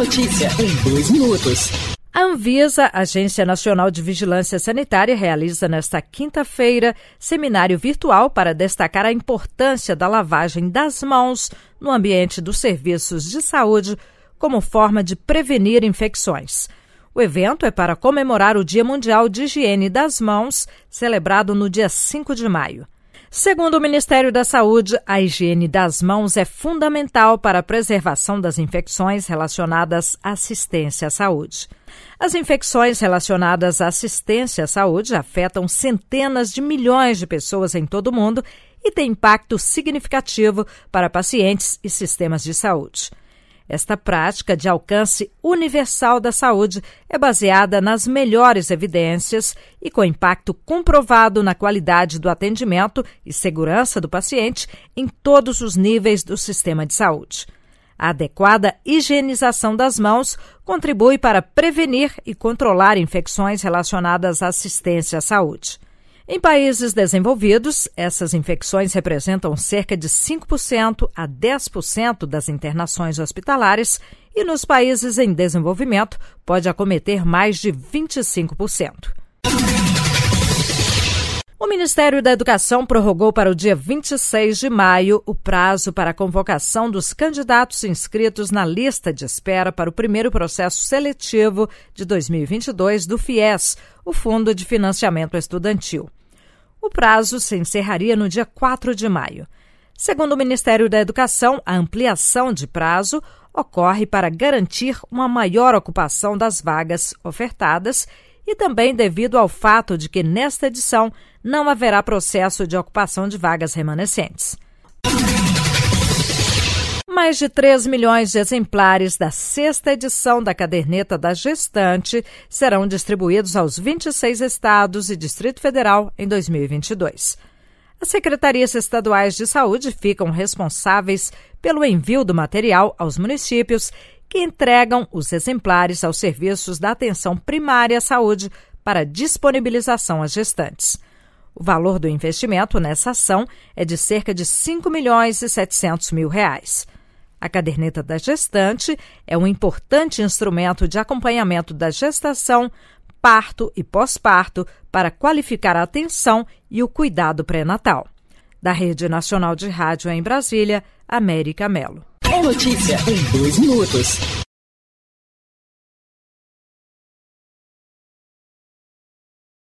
notícia em dois minutos. A Anvisa, Agência Nacional de Vigilância Sanitária, realiza nesta quinta-feira seminário virtual para destacar a importância da lavagem das mãos no ambiente dos serviços de saúde como forma de prevenir infecções. O evento é para comemorar o Dia Mundial de Higiene das Mãos, celebrado no dia 5 de maio. Segundo o Ministério da Saúde, a higiene das mãos é fundamental para a preservação das infecções relacionadas à assistência à saúde. As infecções relacionadas à assistência à saúde afetam centenas de milhões de pessoas em todo o mundo e têm impacto significativo para pacientes e sistemas de saúde. Esta prática de alcance universal da saúde é baseada nas melhores evidências e com impacto comprovado na qualidade do atendimento e segurança do paciente em todos os níveis do sistema de saúde. A adequada higienização das mãos contribui para prevenir e controlar infecções relacionadas à assistência à saúde. Em países desenvolvidos, essas infecções representam cerca de 5% a 10% das internações hospitalares e nos países em desenvolvimento pode acometer mais de 25%. O Ministério da Educação prorrogou para o dia 26 de maio o prazo para a convocação dos candidatos inscritos na lista de espera para o primeiro processo seletivo de 2022 do FIES, o Fundo de Financiamento Estudantil. O prazo se encerraria no dia 4 de maio. Segundo o Ministério da Educação, a ampliação de prazo ocorre para garantir uma maior ocupação das vagas ofertadas e também devido ao fato de que nesta edição não haverá processo de ocupação de vagas remanescentes mais de 3 milhões de exemplares da sexta edição da Caderneta da Gestante serão distribuídos aos 26 estados e Distrito Federal em 2022. As secretarias estaduais de saúde ficam responsáveis pelo envio do material aos municípios que entregam os exemplares aos serviços da atenção primária à saúde para disponibilização às gestantes. O valor do investimento nessa ação é de cerca de 5 milhões e 700 mil reais. A caderneta da gestante é um importante instrumento de acompanhamento da gestação, parto e pós-parto para qualificar a atenção e o cuidado pré-natal. Da Rede Nacional de Rádio em Brasília, América Melo. É notícia em dois minutos.